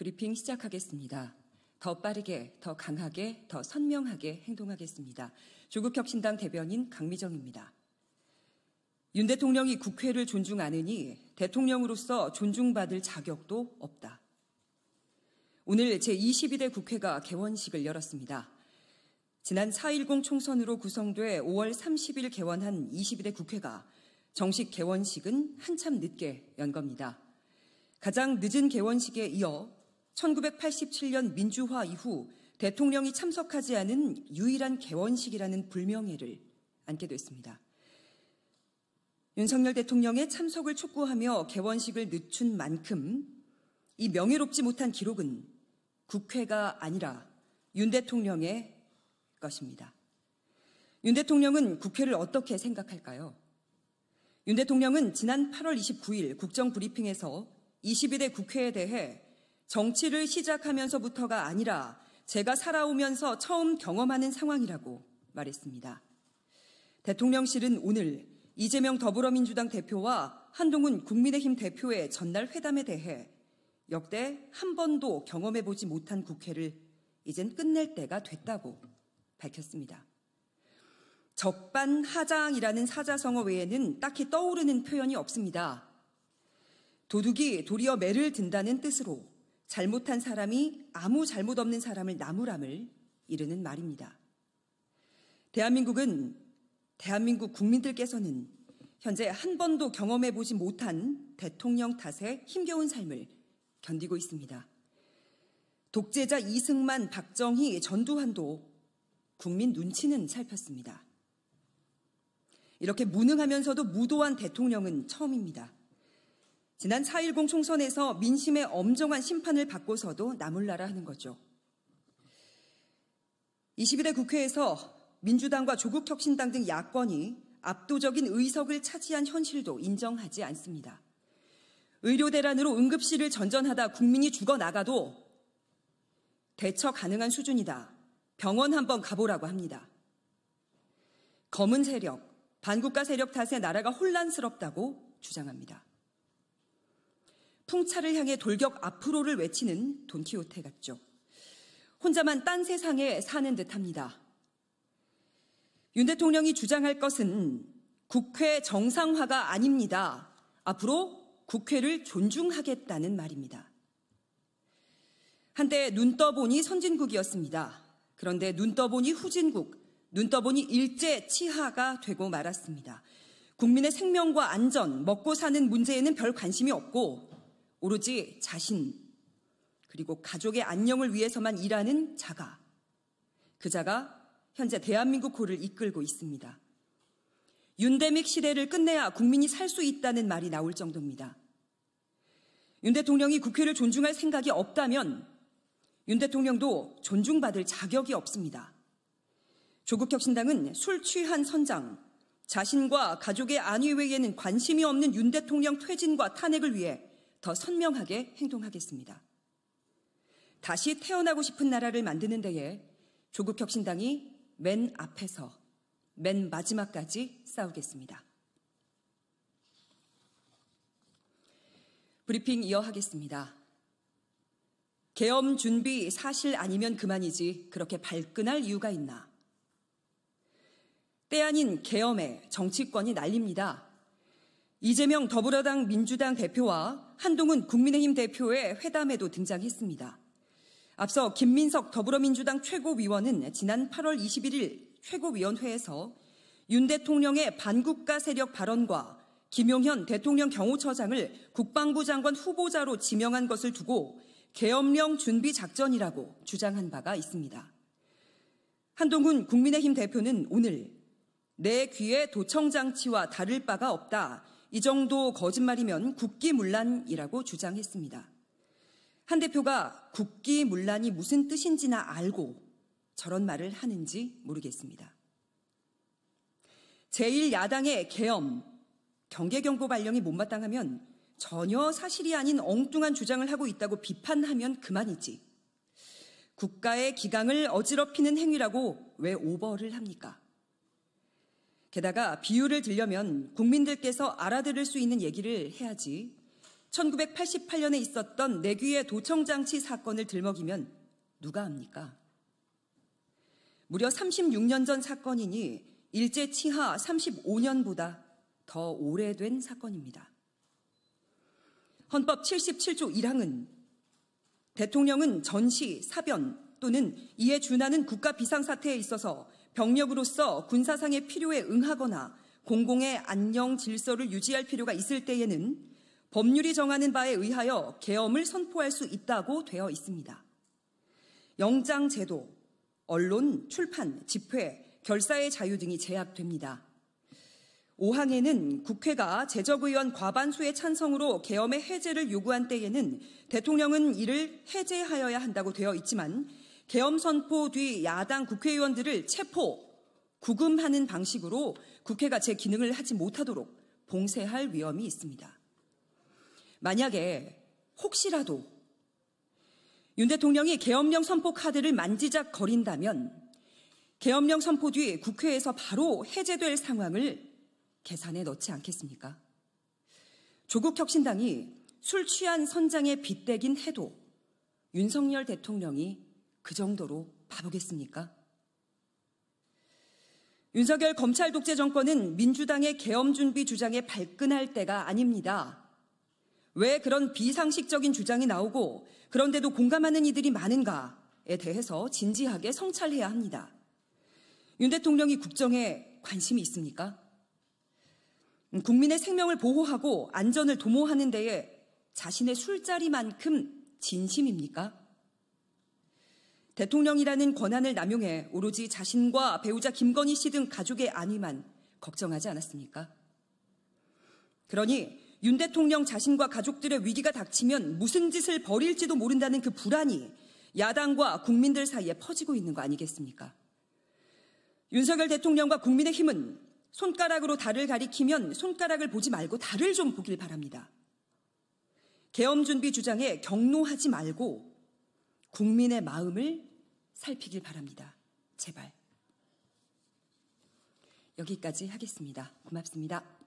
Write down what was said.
브리핑 시작하겠습니다. 더 빠르게, 더 강하게, 더 선명하게 행동하겠습니다. 조국혁신당 대변인 강미정입니다. 윤 대통령이 국회를 존중 하느니 대통령으로서 존중받을 자격도 없다. 오늘 제22대 국회가 개원식을 열었습니다. 지난 4.10 총선으로 구성돼 5월 30일 개원한 22대 국회가 정식 개원식은 한참 늦게 연 겁니다. 가장 늦은 개원식에 이어 1987년 민주화 이후 대통령이 참석하지 않은 유일한 개원식이라는 불명예를 안게 됐습니다. 윤석열 대통령의 참석을 촉구하며 개원식을 늦춘 만큼 이 명예롭지 못한 기록은 국회가 아니라 윤 대통령의 것입니다. 윤 대통령은 국회를 어떻게 생각할까요? 윤 대통령은 지난 8월 29일 국정 브리핑에서 21대 국회에 대해 정치를 시작하면서부터가 아니라 제가 살아오면서 처음 경험하는 상황이라고 말했습니다. 대통령실은 오늘 이재명 더불어민주당 대표와 한동훈 국민의힘 대표의 전날 회담에 대해 역대 한 번도 경험해보지 못한 국회를 이젠 끝낼 때가 됐다고 밝혔습니다. 적반하장이라는 사자성어 외에는 딱히 떠오르는 표현이 없습니다. 도둑이 도리어 매를 든다는 뜻으로 잘못한 사람이 아무 잘못 없는 사람을 나무람을 이르는 말입니다. 대한민국은 대한민국 국민들께서는 현재 한 번도 경험해 보지 못한 대통령 탓에 힘겨운 삶을 견디고 있습니다. 독재자 이승만, 박정희, 전두환도 국민 눈치는 살폈습니다. 이렇게 무능하면서도 무도한 대통령은 처음입니다. 지난 4.10 총선에서 민심의 엄정한 심판을 받고서도 나몰라라 하는 거죠. 21대 국회에서 민주당과 조국혁신당 등 야권이 압도적인 의석을 차지한 현실도 인정하지 않습니다. 의료 대란으로 응급실을 전전하다 국민이 죽어나가도 대처 가능한 수준이다. 병원 한번 가보라고 합니다. 검은 세력, 반국가 세력 탓에 나라가 혼란스럽다고 주장합니다. 풍차를 향해 돌격 앞으로를 외치는 돈키호테 같죠. 혼자만 딴 세상에 사는 듯합니다. 윤 대통령이 주장할 것은 국회 정상화가 아닙니다. 앞으로 국회를 존중하겠다는 말입니다. 한때 눈 떠보니 선진국이었습니다. 그런데 눈 떠보니 후진국, 눈 떠보니 일제 치하가 되고 말았습니다. 국민의 생명과 안전, 먹고 사는 문제에는 별 관심이 없고 오로지 자신, 그리고 가족의 안녕을 위해서만 일하는 자가, 그 자가 현재 대한민국 고를 이끌고 있습니다. 윤대믹 시대를 끝내야 국민이 살 수 있다는 말이 나올 정도입니다. 윤 대통령이 국회를 존중할 생각이 없다면 윤 대통령도 존중받을 자격이 없습니다. 조국 혁신당은 술 취한 선장, 자신과 가족의 안위 외에는 관심이 없는 윤 대통령 퇴진과 탄핵을 위해 더 선명하게 행동하겠습니다. 다시 태어나고 싶은 나라를 만드는 데에 조국 혁신당이 맨 앞에서 맨 마지막까지 싸우겠습니다. 브리핑 이어하겠습니다. 계엄 준비 사실 아니면 그만이지 그렇게 발끈할 이유가 있나. 때 아닌 계엄에 정치권이 날립니다. 이재명 더불어당 민주당 대표와 한동훈 국민의힘 대표의 회담에도 등장했습니다. 앞서 김민석 더불어민주당 최고위원은 지난 8월 21일 최고위원회에서 윤 대통령의 반국가 세력 발언과 김용현 대통령 경호처장을 국방부 장관 후보자로 지명한 것을 두고 계엄령 준비 작전이라고 주장한 바가 있습니다. 한동훈 국민의힘 대표는 오늘 내 귀에 도청 장치와 다를 바가 없다. 이 정도 거짓말이면 국기문란이라고 주장했습니다. 한 대표가 국기문란이 무슨 뜻인지나 알고 저런 말을 하는지 모르겠습니다. 제1야당의 계엄 경계경보 발령이 못마땅하면 전혀 사실이 아닌 엉뚱한 주장을 하고 있다고 비판하면 그만이지. 국가의 기강을 어지럽히는 행위라고 왜 오버를 합니까? 게다가 비유를 들려면 국민들께서 알아들을 수 있는 얘기를 해야지 1988년에 있었던 내귀의 도청장치 사건을 들먹이면 누가 합니까? 무려 36년 전 사건이니 일제 치하 35년보다 더 오래된 사건입니다. 헌법 77조 1항은 대통령은 전시, 사변 또는 이에 준하는 국가 비상사태에 있어서 병력으로서 군사상의 필요에 응하거나 공공의 안녕 질서를 유지할 필요가 있을 때에는 법률이 정하는 바에 의하여 계엄을 선포할 수 있다고 되어 있습니다. 영장 제도, 언론, 출판, 집회, 결사의 자유 등이 제약됩니다. 5항에는 국회가 제적의원 과반수의 찬성으로 계엄의 해제를 요구한 때에는 대통령은 이를 해제하여야 한다고 되어 있지만 계엄 선포 뒤 야당 국회의원들을 체포, 구금하는 방식으로 국회가 제 기능을 하지 못하도록 봉쇄할 위험이 있습니다. 만약에 혹시라도 윤 대통령이 계엄령 선포 카드를 만지작거린다면 계엄령 선포 뒤 국회에서 바로 해제될 상황을 계산에 넣지 않겠습니까? 조국 혁신당이 술 취한 선장의 빗대긴 해도 윤석열 대통령이 그 정도로 바보겠습니까? 윤석열 검찰 독재 정권은 민주당의 계엄 준비 주장에 발끈할 때가 아닙니다. 왜 그런 비상식적인 주장이 나오고 그런데도 공감하는 이들이 많은가에 대해서 진지하게 성찰해야 합니다. 윤 대통령이 국정에 관심이 있습니까? 음, 국민의 생명을 보호하고 안전을 도모하는 데에 자신의 술자리만큼 진심입니까? 대통령이라는 권한을 남용해 오로지 자신과 배우자 김건희 씨 등 가족의 안위만 걱정하지 않았습니까? 그러니 윤 대통령 자신과 가족들의 위기가 닥치면 무슨 짓을 벌일지도 모른다는 그 불안이 야당과 국민들 사이에 퍼지고 있는 거 아니겠습니까? 윤석열 대통령과 국민의힘은 손가락으로 달을 가리키면 손가락을 보지 말고 달을 좀 보길 바랍니다. 계엄 준비 주장에 경로하지 말고 국민의 마음을 살피길 바랍니다. 제발. 여기까지 하겠습니다. 고맙습니다.